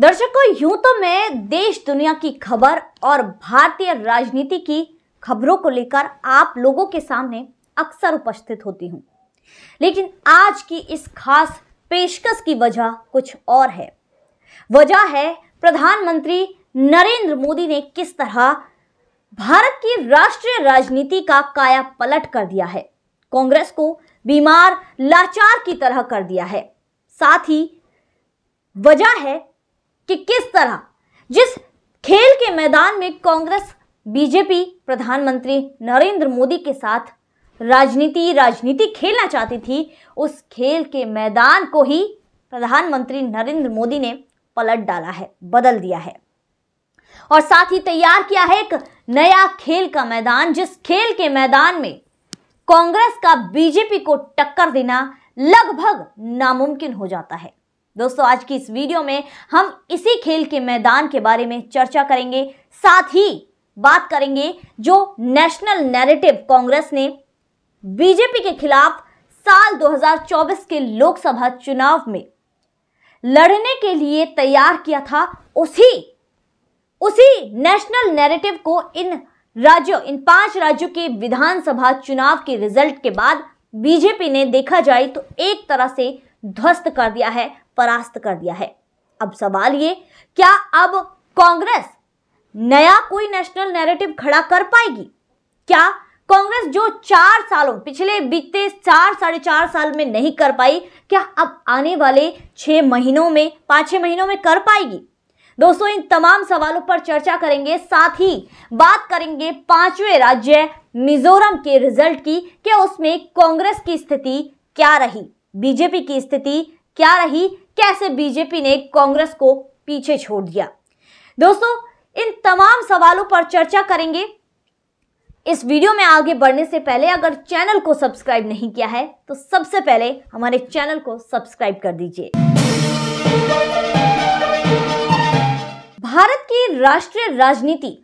दर्शकों यूं तो मैं देश दुनिया की खबर और भारतीय राजनीति की खबरों को लेकर आप लोगों के सामने अक्सर उपस्थित होती हूं लेकिन आज की इस खास पेशकश की वजह कुछ और है वजह है प्रधानमंत्री नरेंद्र मोदी ने किस तरह भारत की राष्ट्रीय राजनीति का काया पलट कर दिया है कांग्रेस को बीमार लाचार की तरह कर दिया है साथ ही वजह है कि किस तरह जिस खेल के मैदान में कांग्रेस बीजेपी प्रधानमंत्री नरेंद्र मोदी के साथ राजनीति राजनीति खेलना चाहती थी उस खेल के मैदान को ही प्रधानमंत्री नरेंद्र मोदी ने पलट डाला है बदल दिया है और साथ ही तैयार किया है एक नया खेल का मैदान जिस खेल के मैदान में कांग्रेस का बीजेपी को टक्कर देना लगभग नामुमकिन हो जाता है दोस्तों आज की इस वीडियो में हम इसी खेल के मैदान के बारे में चर्चा करेंगे साथ ही बात करेंगे जो नेशनल नैरेटिव कांग्रेस ने बीजेपी के खिलाफ साल 2024 के लोकसभा चुनाव में लड़ने के लिए तैयार किया था उसी उसी नेशनल नैरेटिव को इन राज्यों इन पांच राज्यों के विधानसभा चुनाव के रिजल्ट के बाद बीजेपी ने देखा जाए तो एक तरह से ध्वस्त कर दिया है परास्त कर दिया है अब सवाल ये क्या अब कांग्रेस नया कोई नेशनल नैरेटिव खड़ा कर पाएगी क्या कांग्रेस जो चार सालों पिछले बीते चार साढ़े चार साल में नहीं कर पाई क्या अब आने वाले छह महीनों में पांच छह महीनों में कर पाएगी दोस्तों इन तमाम सवालों पर चर्चा करेंगे साथ ही बात करेंगे पांचवें राज्य मिजोरम के रिजल्ट की क्या उसमें कांग्रेस की स्थिति क्या रही बीजेपी की स्थिति क्या रही कैसे बीजेपी ने कांग्रेस को पीछे छोड़ दिया दोस्तों इन तमाम सवालों पर चर्चा करेंगे इस वीडियो में आगे बढ़ने से पहले अगर चैनल को सब्सक्राइब नहीं किया है तो सबसे पहले हमारे चैनल को सब्सक्राइब कर दीजिए भारत की राष्ट्रीय राजनीति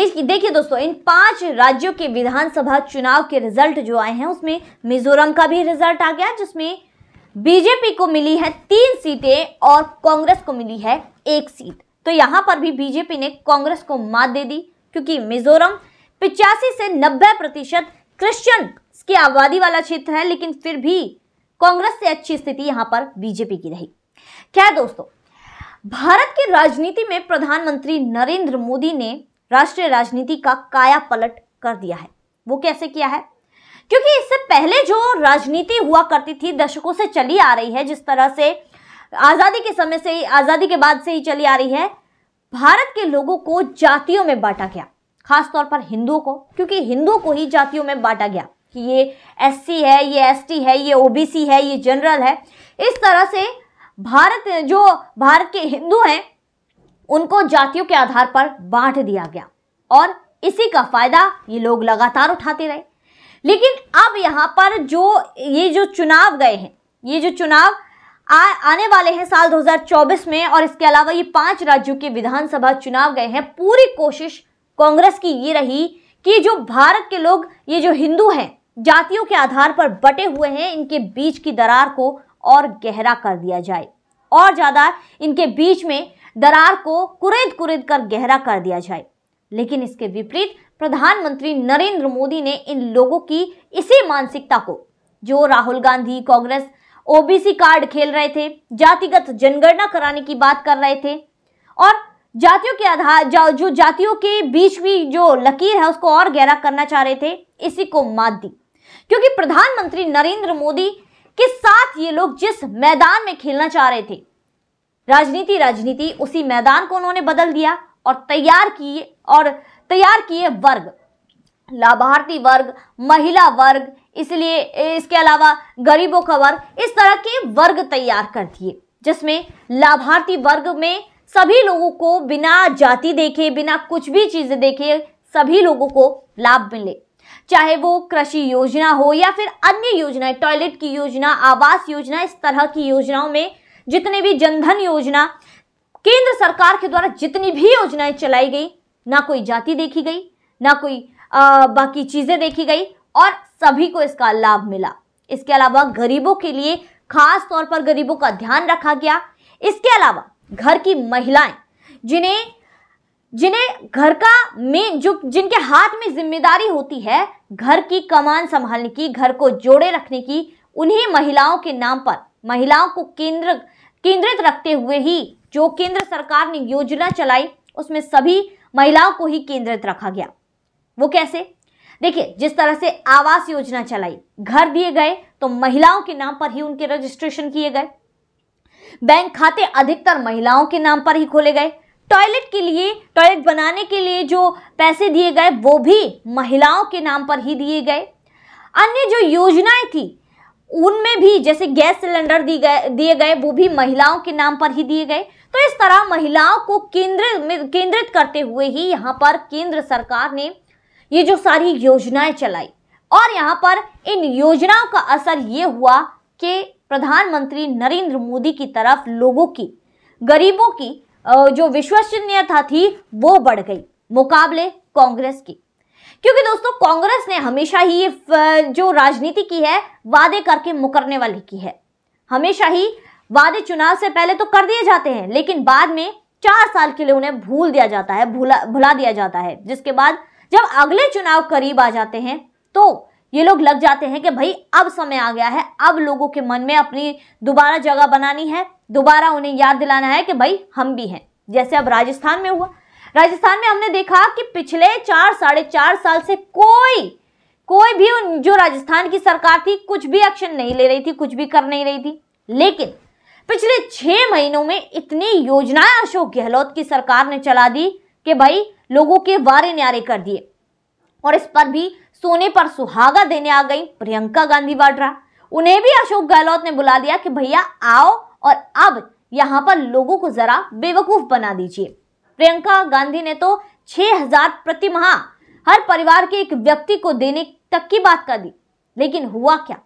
देखिए देखिए दोस्तों इन पांच राज्यों के विधानसभा चुनाव के रिजल्ट जो आए हैं उसमें मिजोरम का भी रिजल्ट आ गया जिसमें बीजेपी को मिली है तीन सीटें और कांग्रेस को मिली है एक सीट तो यहां पर भी बीजेपी ने कांग्रेस को मात दे दी क्योंकि मिजोरम पिचासी से नब्बे प्रतिशत क्रिश्चियन की आबादी वाला क्षेत्र है लेकिन फिर भी कांग्रेस से अच्छी स्थिति यहां पर बीजेपी की रही क्या दोस्तों भारत की राजनीति में प्रधानमंत्री नरेंद्र मोदी ने राष्ट्रीय राजनीति का काया पलट कर दिया है वो कैसे किया है क्योंकि इससे पहले जो राजनीति हुआ करती थी दशकों से चली आ रही है जिस तरह से आज़ादी के समय से आज़ादी के बाद से ही चली आ रही है भारत के लोगों को जातियों में बांटा गया खासतौर पर हिंदुओं को क्योंकि हिंदुओं को ही जातियों में बांटा गया कि ये एस है ये एस है ये ओ है ये जनरल है इस तरह से भारत जो भारत के हिंदू हैं उनको जातियों के आधार पर बांट दिया गया और इसी का फायदा ये लोग लगातार उठाते रहे लेकिन अब यहाँ पर जो ये जो चुनाव गए हैं ये जो चुनाव आ, आने वाले हैं साल 2024 में और इसके अलावा ये पांच राज्यों के विधानसभा चुनाव गए हैं पूरी कोशिश कांग्रेस की ये रही कि जो भारत के लोग ये जो हिंदू हैं जातियों के आधार पर बटे हुए हैं इनके बीच की दरार को और गहरा कर दिया जाए और ज़्यादा इनके बीच में दरार को कुरेद कुरेद कर गहरा कर दिया जाए लेकिन इसके विपरीत प्रधानमंत्री नरेंद्र मोदी ने इन लोगों की इसी मानसिकता को जो राहुल गांधी कांग्रेस ओबीसी कार्ड खेल रहे थे जातिगत जनगणना कराने की बात कर रहे थे और जातियों के आधार जा, जो जातियों के बीच भी जो लकीर है उसको और गहरा करना चाह रहे थे इसी को मात दी क्योंकि प्रधानमंत्री नरेंद्र मोदी के साथ ये लोग जिस मैदान में खेलना चाह रहे थे राजनीति राजनीति उसी मैदान को उन्होंने बदल दिया और तैयार किए और तैयार किए वर्ग लाभार्थी वर्ग महिला वर्ग इसलिए इसके अलावा गरीबों का वर्ग इस तरह के वर्ग तैयार कर दिए जिसमें लाभार्थी वर्ग में सभी लोगों को बिना जाति देखे बिना कुछ भी चीज़ें देखे सभी लोगों को लाभ मिले चाहे वो कृषि योजना हो या फिर अन्य योजनाएं टॉयलेट की योजना आवास योजना इस तरह की योजनाओं में जितने भी जनधन योजना केंद्र सरकार के द्वारा जितनी भी योजनाएं चलाई गई ना कोई जाति देखी गई ना कोई आ, बाकी चीज़ें देखी गई और सभी को इसका लाभ मिला इसके अलावा गरीबों के लिए खास तौर पर गरीबों का ध्यान रखा गया इसके अलावा घर की महिलाएं जिन्हें जिन्हें घर का मेन जो जिनके हाथ में जिम्मेदारी होती है घर की कमान संभालने की घर को जोड़े रखने की उन्हीं महिलाओं के नाम पर महिलाओं को केंद्र केंद्रित रखते हुए ही जो केंद्र सरकार ने योजना चलाई उसमें सभी महिलाओं को ही केंद्रित रखा गया वो कैसे देखिए जिस तरह से आवास योजना चलाई घर दिए गए तो महिलाओं के नाम पर ही उनके रजिस्ट्रेशन किए गए बैंक खाते अधिकतर महिलाओं के नाम पर ही खोले गए टॉयलेट के लिए टॉयलेट बनाने के लिए जो पैसे दिए गए वो भी महिलाओं के नाम पर ही दिए गए अन्य जो योजनाएं थी उनमें भी जैसे गैस सिलेंडर दिए गए दिए गए वो भी महिलाओं के नाम पर ही दिए गए तो इस तरह महिलाओं को केंद्र केंद्रित करते हुए ही यहाँ पर केंद्र सरकार ने ये जो सारी योजनाएं चलाई और यहाँ पर इन योजनाओं का असर ये हुआ कि प्रधानमंत्री नरेंद्र मोदी की तरफ लोगों की गरीबों की जो विश्वसनीयता थी वो बढ़ गई मुकाबले कांग्रेस की क्योंकि दोस्तों कांग्रेस ने हमेशा ही ये जो राजनीति की है वादे करके मुकरने वाली की है हमेशा ही वादे चुनाव से पहले तो कर दिए जाते हैं लेकिन बाद में चार साल के लिए उन्हें भूल दिया जाता है भुला भुला दिया जाता है जिसके बाद जब अगले चुनाव करीब आ जाते हैं तो ये लोग लग जाते हैं कि भाई अब समय आ गया है अब लोगों के मन में अपनी दोबारा जगह बनानी है दोबारा उन्हें याद दिलाना है कि भाई हम भी हैं जैसे अब राजस्थान में हुआ राजस्थान में हमने देखा कि पिछले चार साढ़े चार साल से कोई कोई भी जो राजस्थान की सरकार थी कुछ भी एक्शन नहीं ले रही थी कुछ भी कर नहीं रही थी लेकिन पिछले छह महीनों में इतनी योजनाएं अशोक गहलोत की सरकार ने चला दी कि भाई लोगों के वारे न्यारे कर दिए और इस पर भी सोने पर सुहागा देने आ गई प्रियंका गांधी वाड्रा उन्हें भी अशोक गहलोत ने बुला दिया कि भैया आओ और अब यहां पर लोगों को जरा बेवकूफ बना दीजिए प्रियंका गांधी ने तो छह प्रति माह हर परिवार के एक व्यक्ति को देने तक की बात कर दी लेकिन हुआ क्या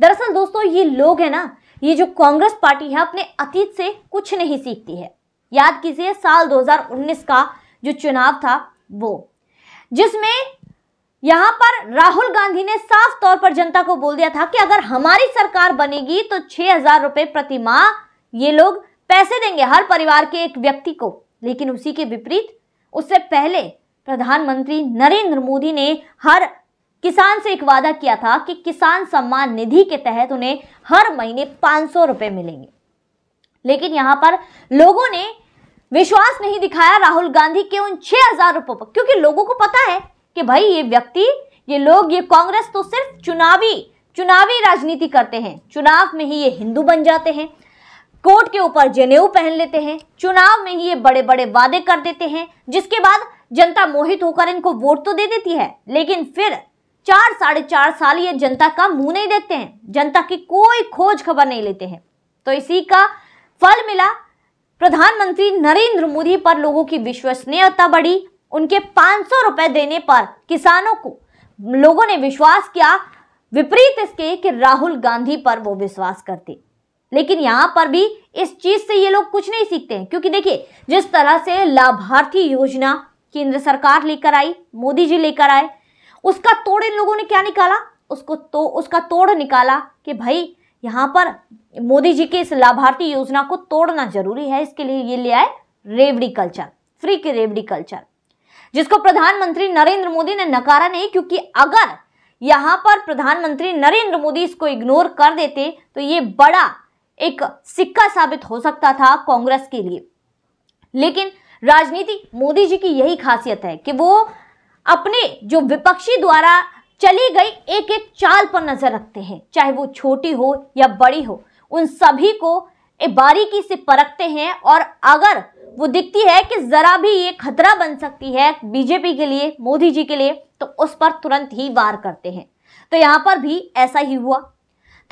दरअसल दोस्तों ये लोग है ना ये जो कांग्रेस पार्टी है अपने अतीत से कुछ नहीं सीखती है याद कीजिए साल 2019 का जो चुनाव था वो जिसमें यहां पर राहुल गांधी ने साफ तौर पर जनता को बोल दिया था कि अगर हमारी सरकार बनेगी तो छह हजार रुपए प्रति माह ये लोग पैसे देंगे हर परिवार के एक व्यक्ति को लेकिन उसी के विपरीत उससे पहले प्रधानमंत्री नरेंद्र मोदी ने हर किसान से एक वादा किया था कि किसान सम्मान निधि के तहत उन्हें हर महीने पांच सौ मिलेंगे लेकिन यहां पर लोगों ने विश्वास नहीं दिखाया राहुल गांधी के उन छह हजार रुपयों पर क्योंकि लोगों को पता है कि भाई ये व्यक्ति ये लोग ये कांग्रेस तो सिर्फ चुनावी चुनावी राजनीति करते हैं चुनाव में ही ये हिंदू बन जाते हैं कोट के ऊपर जनेऊ पहन लेते हैं चुनाव में ही ये बड़े बड़े वादे कर देते हैं जिसके बाद जनता मोहित होकर इनको वोट तो दे देती है लेकिन फिर चार साढ़े चार साल ये जनता का मुंह नहीं देखते हैं जनता की कोई खोज खबर नहीं लेते हैं तो इसी का फल मिला प्रधानमंत्री नरेंद्र मोदी पर लोगों की विश्वसनीयता बढ़ी उनके पांच रुपए देने पर किसानों को लोगों ने विश्वास किया विपरीत इसके कि राहुल गांधी पर वो विश्वास करते लेकिन यहाँ पर भी इस चीज़ से ये लोग कुछ नहीं सीखते हैं क्योंकि देखिए जिस तरह से लाभार्थी योजना केंद्र सरकार लेकर आई मोदी जी लेकर आए उसका तोड़ इन लोगों ने क्या निकाला उसको तो उसका तोड़ निकाला कि भाई यहाँ पर मोदी जी के इस लाभार्थी योजना को तोड़ना जरूरी है इसके लिए ये ले आए रेवड़ी कल्चर फ्री के रेवड़ी कल्चर जिसको प्रधानमंत्री नरेंद्र मोदी ने नकारा नहीं क्योंकि अगर यहां पर प्रधानमंत्री नरेंद्र मोदी इसको इग्नोर कर देते तो ये बड़ा एक सिक्का साबित हो सकता था कांग्रेस के लिए लेकिन राजनीति मोदी जी की यही खासियत है कि वो अपने जो विपक्षी द्वारा चली गई एक एक चाल पर नजर रखते हैं चाहे वो छोटी हो या बड़ी हो उन सभी को बारीकी से परखते हैं और अगर वो दिखती है कि जरा भी ये खतरा बन सकती है बीजेपी के लिए मोदी जी के लिए तो उस पर तुरंत ही वार करते हैं तो यहाँ पर भी ऐसा ही हुआ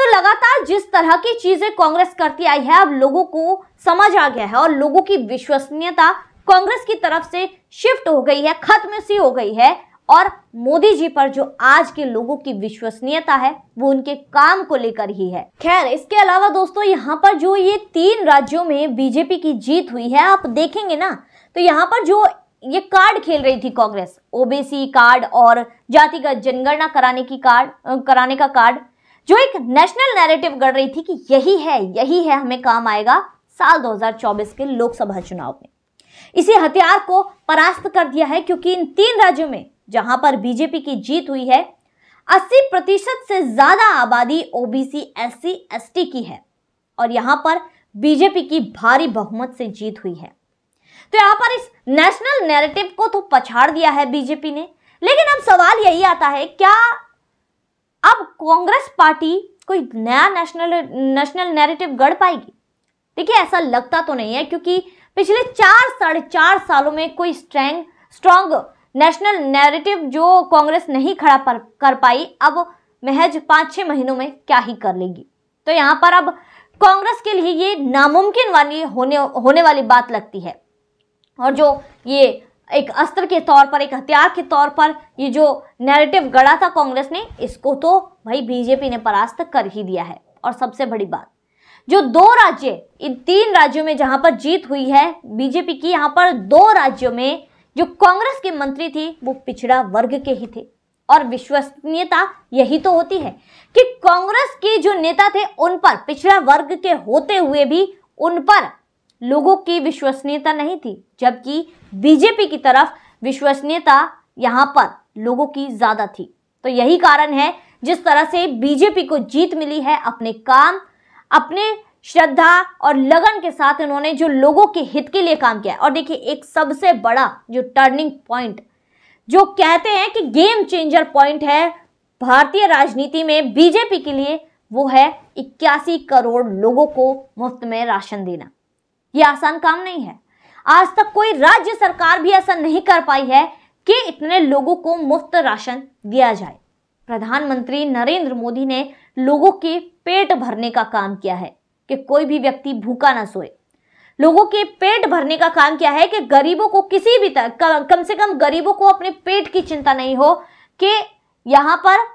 तो लगातार जिस तरह की चीजें कांग्रेस करती आई है अब लोगों को समझ आ गया है और लोगों की विश्वसनीयता कांग्रेस की तरफ से शिफ्ट हो गई है खत्म सी हो गई है और मोदी जी पर जो आज के लोगों की विश्वसनीयता है वो उनके काम को लेकर ही है खैर इसके अलावा दोस्तों यहाँ पर जो ये तीन राज्यों में बीजेपी की जीत हुई है आप देखेंगे ना तो यहाँ पर जो ये कार्ड खेल रही थी कांग्रेस ओबीसी कार्ड और जातिगत जनगणना कराने की कार्ड कराने का कार्ड जो एक नेशनल नैरेटिव गढ़ रही थी कि यही है यही है हमें काम आएगा साल 2024 के लोकसभा चुनाव में इसी हथियार को परास्त कर दिया है क्योंकि इन तीन राज्यों में जहां पर बीजेपी की जीत हुई है 80 प्रतिशत से ज्यादा आबादी ओबीसी एस एसटी की है और यहां पर बीजेपी की भारी बहुमत से जीत हुई है तो यहां पर इस नेशनल नैरेटिव को तो पछाड़ दिया है बीजेपी ने लेकिन अब सवाल यही आता है क्या अब कांग्रेस पार्टी कोई नया नेशनल नेशनल नैरेटिव गढ़ पाएगी देखिए ऐसा लगता तो नहीं है क्योंकि पिछले चार साढ़े चार सालों में कोई स्ट्रेंग स्ट्रांग नेशनल नैरेटिव जो कांग्रेस नहीं खड़ा पर, कर पाई अब महज पाँच छः महीनों में क्या ही कर लेगी तो यहाँ पर अब कांग्रेस के लिए ये नामुमकिन वाली होने होने वाली बात लगती है और जो ये एक अस्त्र के तौर पर एक हथियार के तौर पर ये जो नैरेटिव गढ़ा था कांग्रेस ने इसको तो भाई बीजेपी ने परास्त कर ही दिया है और सबसे बड़ी बात जो दो राज्य इन तीन राज्यों में जहां पर जीत हुई है बीजेपी की यहां पर दो राज्यों में जो कांग्रेस के मंत्री थी वो पिछड़ा वर्ग के ही थे और विश्वसनीयता यही तो होती है कि कांग्रेस के जो नेता थे उन पर पिछड़ा वर्ग के होते हुए भी उन पर लोगों की विश्वसनीयता नहीं थी जबकि बीजेपी की तरफ विश्वसनीयता यहाँ पर लोगों की ज़्यादा थी तो यही कारण है जिस तरह से बीजेपी को जीत मिली है अपने काम अपने श्रद्धा और लगन के साथ इन्होंने जो लोगों के हित के लिए काम किया और देखिए एक सबसे बड़ा जो टर्निंग पॉइंट जो कहते हैं कि गेम चेंजर पॉइंट है भारतीय राजनीति में बीजेपी के लिए वो है इक्यासी करोड़ लोगों को मुफ्त में राशन देना ये आसान काम नहीं है आज तक कोई राज्य सरकार भी ऐसा नहीं कर पाई है कि इतने लोगों को मुफ्त राशन दिया जाए प्रधानमंत्री नरेंद्र मोदी ने लोगों के पेट भरने का काम किया है कि कोई भी व्यक्ति भूखा ना सोए लोगों के पेट भरने का काम किया है कि गरीबों को किसी भी तरह कम से कम गरीबों को अपने पेट की चिंता नहीं हो कि यहाँ पर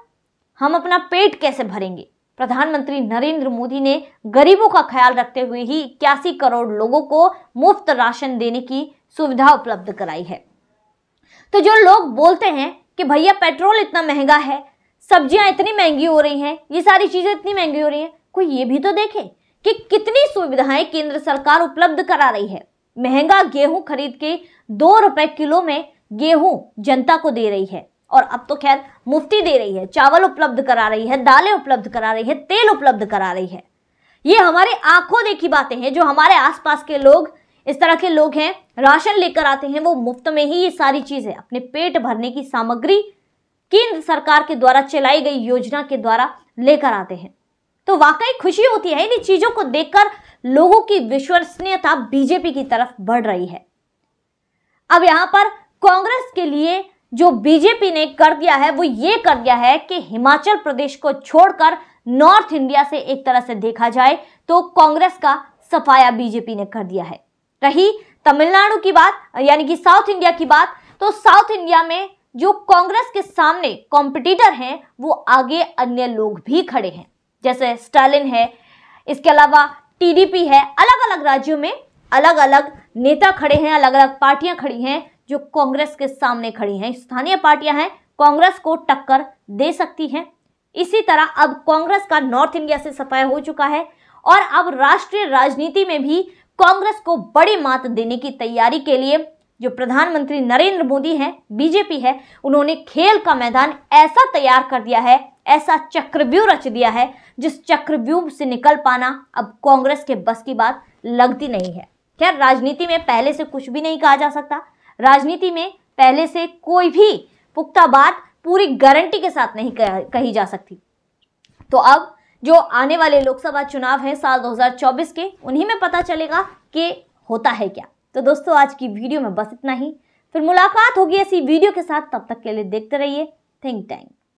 हम अपना पेट कैसे भरेंगे प्रधानमंत्री नरेंद्र मोदी ने गरीबों का ख्याल रखते हुए ही इक्यासी करोड़ लोगों को मुफ्त राशन देने की सुविधा उपलब्ध कराई है तो जो लोग बोलते हैं कि भैया पेट्रोल इतना महंगा है सब्जियां इतनी महंगी हो रही हैं ये सारी चीजें इतनी महंगी हो रही हैं कोई ये भी तो देखे कि कितनी सुविधाएं केंद्र सरकार उपलब्ध करा रही है महंगा गेहूं खरीद के दो रुपए किलो में गेहूं जनता को दे रही है और अब तो खैर मुफ्ती दे रही है चावल उपलब्ध करा रही है दालें उपलब्ध करा रही है तेल उपलब्ध करा रही है ये हमारे आंखों देखी बातें हैं जो हमारे आसपास के लोग इस तरह के लोग हैं राशन लेकर आते हैं वो मुफ्त में ही ये सारी चीज़ें अपने पेट भरने की सामग्री केंद्र सरकार के द्वारा चलाई गई योजना के द्वारा लेकर आते हैं तो वाकई खुशी होती है इन चीज़ों को देखकर लोगों की विश्वसनीयता बीजेपी की तरफ बढ़ रही है अब यहां पर कांग्रेस के लिए जो बीजेपी ने कर दिया है वो ये कर दिया है कि हिमाचल प्रदेश को छोड़कर नॉर्थ इंडिया से एक तरह से देखा जाए तो कांग्रेस का सफाया बीजेपी ने कर दिया है रही तमिलनाडु की बात यानी कि साउथ इंडिया की बात तो साउथ इंडिया में जो कांग्रेस के सामने कॉम्पिटिटर हैं वो आगे अन्य लोग भी खड़े हैं जैसे स्टालिन है इसके अलावा टीडीपी है अलग अलग राज्यों में अलग अलग नेता खड़े हैं अलग अलग पार्टियां खड़ी हैं जो कांग्रेस के सामने खड़ी हैं स्थानीय पार्टियां हैं कांग्रेस को टक्कर दे सकती हैं इसी तरह अब कांग्रेस का नॉर्थ इंडिया से सफाया हो चुका है और अब राष्ट्रीय राजनीति में भी कांग्रेस को बड़ी मात देने की तैयारी के लिए जो प्रधानमंत्री नरेंद्र मोदी हैं बीजेपी है उन्होंने खेल का मैदान ऐसा तैयार कर दिया है ऐसा चक्रव्यूह रच दिया है जिस चक्रव्यूह से निकल पाना अब कांग्रेस के बस की बात लगती नहीं है खैर राजनीति में पहले से कुछ भी नहीं कहा जा सकता राजनीति में पहले से कोई भी पुख्ता बात पूरी गारंटी के साथ नहीं कही जा सकती तो अब जो आने वाले लोकसभा चुनाव है साल 2024 के उन्हीं में पता चलेगा कि होता है क्या तो दोस्तों आज की वीडियो में बस इतना ही फिर मुलाकात होगी ऐसी वीडियो के साथ तब तक के लिए देखते रहिए थिंक टैंक